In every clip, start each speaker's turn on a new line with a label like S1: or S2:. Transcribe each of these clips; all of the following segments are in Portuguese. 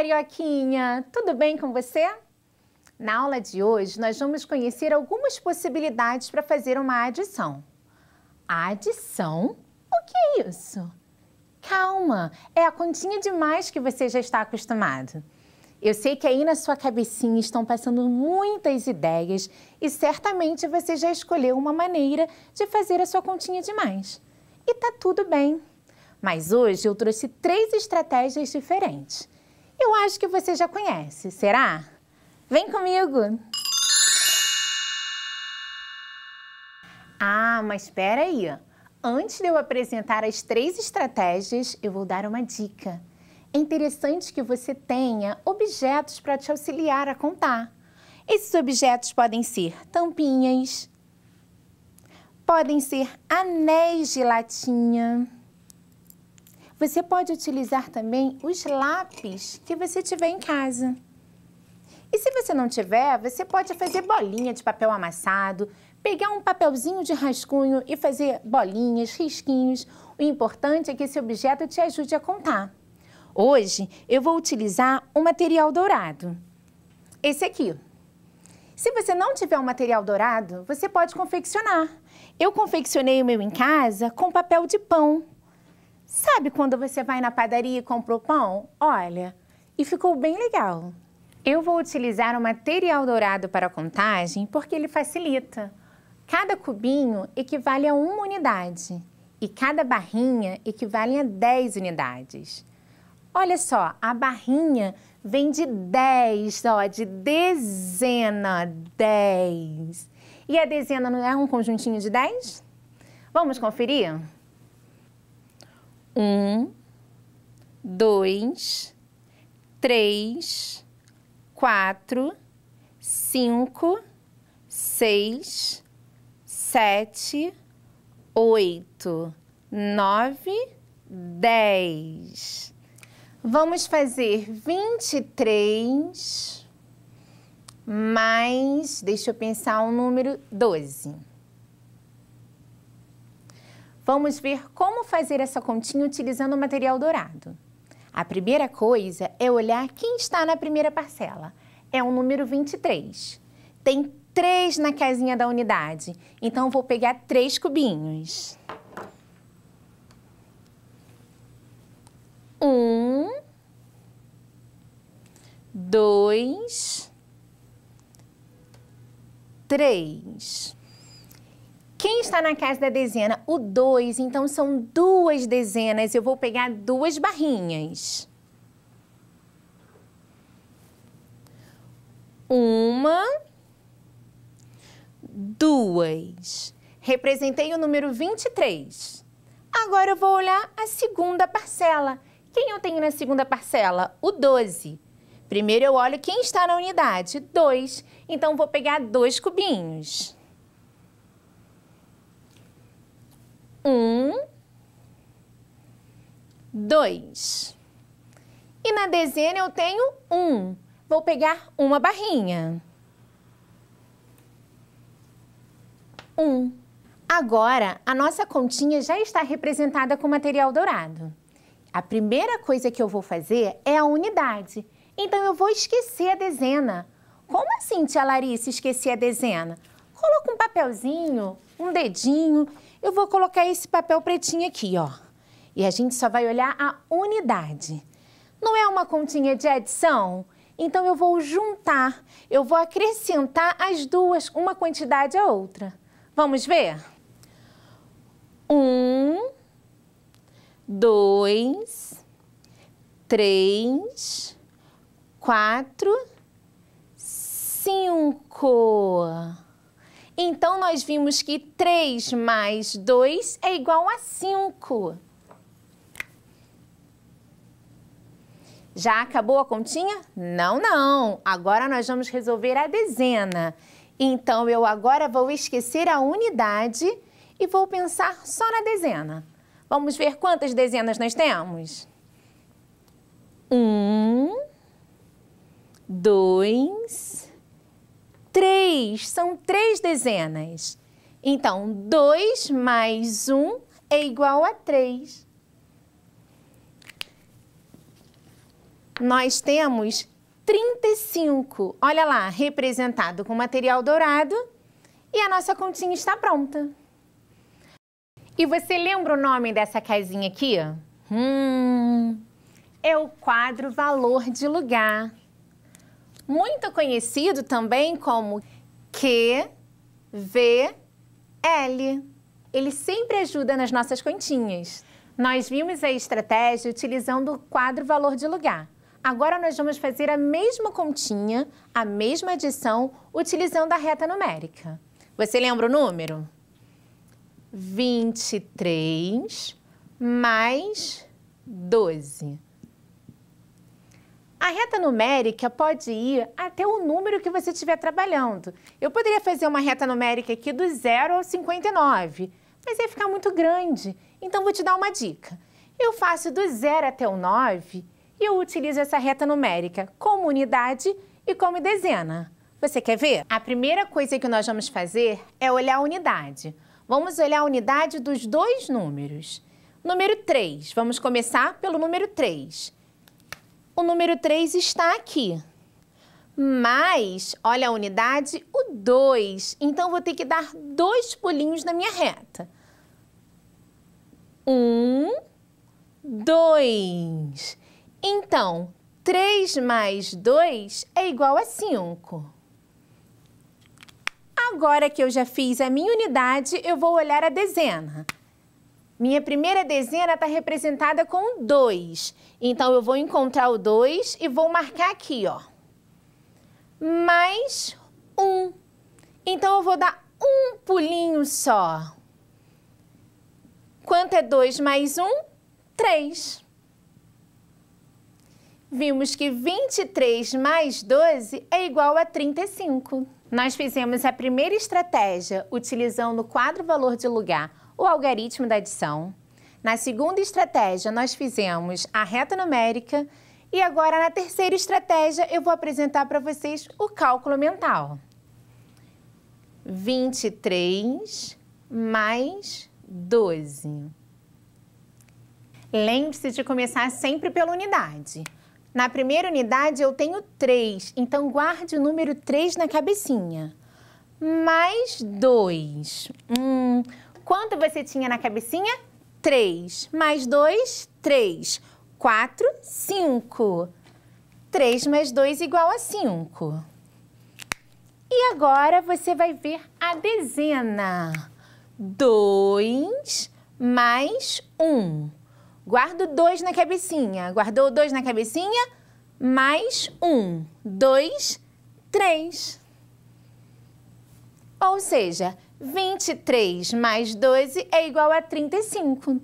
S1: Carioquinha! Tudo bem com você? Na aula de hoje, nós vamos conhecer algumas possibilidades para fazer uma adição. adição? O que é isso? Calma, é a continha de mais que você já está acostumado. Eu sei que aí na sua cabecinha estão passando muitas ideias e certamente você já escolheu uma maneira de fazer a sua continha de mais. E tá tudo bem. Mas hoje eu trouxe três estratégias diferentes eu acho que você já conhece, será? Vem comigo! Ah, mas espera aí. Antes de eu apresentar as três estratégias, eu vou dar uma dica. É interessante que você tenha objetos para te auxiliar a contar. Esses objetos podem ser tampinhas, podem ser anéis de latinha, você pode utilizar também os lápis que você tiver em casa. E se você não tiver, você pode fazer bolinha de papel amassado, pegar um papelzinho de rascunho e fazer bolinhas, risquinhos. O importante é que esse objeto te ajude a contar. Hoje eu vou utilizar um material dourado. Esse aqui. Se você não tiver um material dourado, você pode confeccionar. Eu confeccionei o meu em casa com papel de pão. Sabe quando você vai na padaria e compra o pão? Olha, e ficou bem legal. Eu vou utilizar o material dourado para a contagem porque ele facilita. Cada cubinho equivale a uma unidade e cada barrinha equivale a 10 unidades. Olha só, a barrinha vem de 10, ó, de dezena, 10. E a dezena não é um conjuntinho de 10? Vamos conferir? Um, dois, três, quatro, cinco, seis, sete, oito, nove, dez. Vamos fazer vinte e três mais, deixa eu pensar, o um número doze. Vamos ver como fazer essa continha utilizando o material dourado. A primeira coisa é olhar quem está na primeira parcela. É o número 23. Tem 3 na casinha da unidade, então vou pegar 3 cubinhos. 1, 2, 3. Quem está na casa da dezena? O 2, então são duas dezenas. Eu vou pegar duas barrinhas. Uma, duas. Representei o número 23. Agora eu vou olhar a segunda parcela. Quem eu tenho na segunda parcela? O 12. Primeiro eu olho quem está na unidade, 2. Então vou pegar dois cubinhos. Um, dois. E na dezena eu tenho um. Vou pegar uma barrinha. Um. Agora, a nossa continha já está representada com material dourado. A primeira coisa que eu vou fazer é a unidade. Então, eu vou esquecer a dezena. Como assim, tia Larissa, esquecer a dezena? Coloca um papelzinho um dedinho. Eu vou colocar esse papel pretinho aqui, ó. E a gente só vai olhar a unidade. Não é uma continha de adição? Então eu vou juntar, eu vou acrescentar as duas, uma quantidade à outra. Vamos ver? Um, dois, três, quatro, cinco. Então, nós vimos que 3 mais 2 é igual a 5. Já acabou a continha? Não, não. Agora nós vamos resolver a dezena. Então, eu agora vou esquecer a unidade e vou pensar só na dezena. Vamos ver quantas dezenas nós temos? Um, dois, três, são três dezenas. Então, 2 mais 1 um é igual a 3. Nós temos 35, olha lá, representado com material dourado. E a nossa continha está pronta. E você lembra o nome dessa casinha aqui? Hum, é o quadro valor de lugar muito conhecido também como QVL. Ele sempre ajuda nas nossas continhas. Nós vimos a estratégia utilizando o quadro valor de lugar. Agora nós vamos fazer a mesma continha, a mesma adição, utilizando a reta numérica. Você lembra o número? 23 mais 12. A reta numérica pode ir até o número que você estiver trabalhando. Eu poderia fazer uma reta numérica aqui do 0 ao 59, mas ia ficar muito grande. Então, vou te dar uma dica. Eu faço do 0 até o 9 e eu utilizo essa reta numérica como unidade e como dezena. Você quer ver? A primeira coisa que nós vamos fazer é olhar a unidade. Vamos olhar a unidade dos dois números. Número 3, vamos começar pelo número 3. O número 3 está aqui. Mas, olha a unidade, o 2. Então, vou ter que dar dois pulinhos na minha reta. Um, dois. Então, 3 mais 2 é igual a 5. Agora que eu já fiz a minha unidade, eu vou olhar a dezena. Minha primeira dezena está representada com 2. Então, eu vou encontrar o 2 e vou marcar aqui, ó. Mais 1. Um. Então, eu vou dar um pulinho só. Quanto é 2 mais 1? Um? 3. Vimos que 23 mais 12 é igual a 35. Nós fizemos a primeira estratégia utilizando o quadro valor de lugar o algoritmo da adição. Na segunda estratégia, nós fizemos a reta numérica. E agora, na terceira estratégia, eu vou apresentar para vocês o cálculo mental. 23 mais 12. Lembre-se de começar sempre pela unidade. Na primeira unidade eu tenho 3, então guarde o número 3 na cabecinha. Mais 2. Hum, Quanto você tinha na cabecinha? 3 mais 2, 3. 4, 5. 3 mais 2 igual a 5. E agora você vai ver a dezena. 2 mais 1. Guardo 2 na cabecinha. Guardou 2 na cabecinha? Mais 1. 2, 3. Ou seja, 23 mais 12 é igual a 35.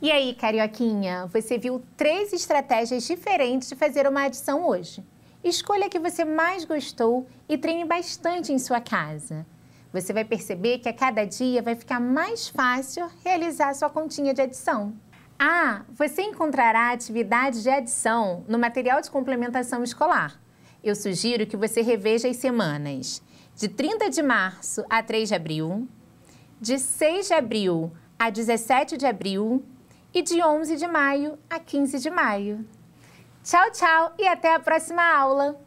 S1: E aí, carioquinha, você viu três estratégias diferentes de fazer uma adição hoje. Escolha a que você mais gostou e treine bastante em sua casa. Você vai perceber que a cada dia vai ficar mais fácil realizar sua continha de adição. Ah, você encontrará atividades de adição no material de complementação escolar. Eu sugiro que você reveja as semanas de 30 de março a 3 de abril, de 6 de abril a 17 de abril e de 11 de maio a 15 de maio. Tchau, tchau e até a próxima aula!